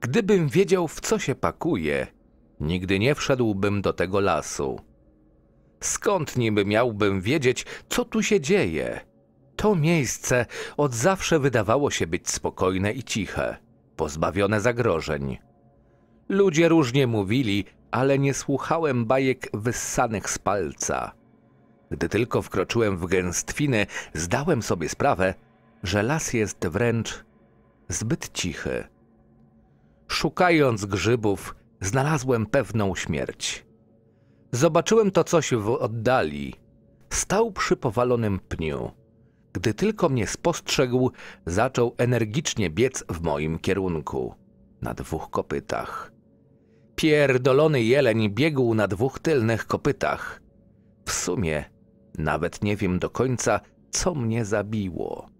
Gdybym wiedział, w co się pakuje, nigdy nie wszedłbym do tego lasu. Skąd niby miałbym wiedzieć, co tu się dzieje? To miejsce od zawsze wydawało się być spokojne i ciche, pozbawione zagrożeń. Ludzie różnie mówili, ale nie słuchałem bajek wyssanych z palca. Gdy tylko wkroczyłem w gęstwiny, zdałem sobie sprawę, że las jest wręcz zbyt cichy. Szukając grzybów, znalazłem pewną śmierć. Zobaczyłem to coś w oddali. Stał przy powalonym pniu. Gdy tylko mnie spostrzegł, zaczął energicznie biec w moim kierunku. Na dwóch kopytach. Pierdolony jeleń biegł na dwóch tylnych kopytach. W sumie nawet nie wiem do końca, co mnie zabiło.